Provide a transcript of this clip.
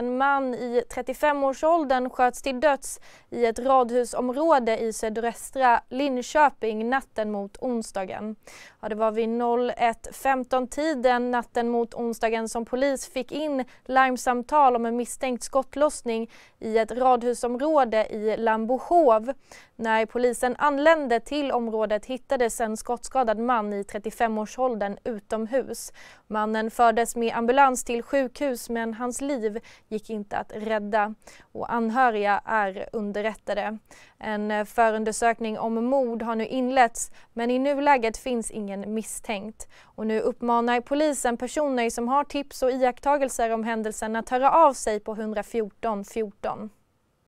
En man i 35-årsåldern sköts till döds i ett radhusområde i sydöstra Linköping natten mot onsdagen. Ja, det var vid 01.15-tiden natten mot onsdagen som polis fick in larmsamtal om en misstänkt skottlossning i ett radhusområde i Lambohov. När polisen anlände till området hittades en skottskadad man i 35-årsåldern utomhus. Mannen fördes med ambulans till sjukhus men hans liv gick inte att rädda och anhöriga är underrättade. En eh, förundersökning om mord har nu inletts men i nuläget finns ingen misstänkt. Och nu uppmanar polisen personer som har tips och iakttagelser om händelsen att höra av sig på 114 14.